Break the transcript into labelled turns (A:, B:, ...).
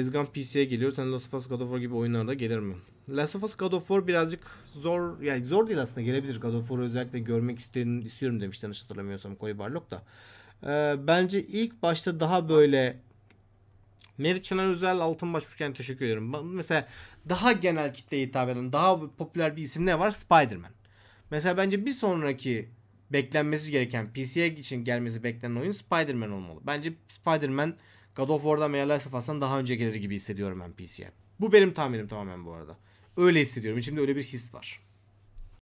A: Ezgan PC'ye geliyor. Sen Last of Us God of War gibi oyunlarda gelir mi? Last of Us God of War birazcık zor. Yani zor değil aslında gelebilir. God of War'ı özellikle görmek istedim, istiyorum demişti yanlış hatırlamıyorsam Cory Barlog da. Ee, bence ilk başta daha böyle Meriç Çınar Özel Altınbaş Bükkan teşekkür ediyorum. mesela daha genel kitleye hitap eden daha popüler bir isim ne var? Spider-Man. Mesela bence bir sonraki beklenmesi gereken PC'ye için gelmesi beklenen oyun Spider-Man olmalı. Bence Spider-Man God of War'dan veya Last daha önce gelir gibi hissediyorum ben PC'ye. Bu benim tahminim tamamen bu arada. Öyle hissediyorum. İçimde öyle bir his var.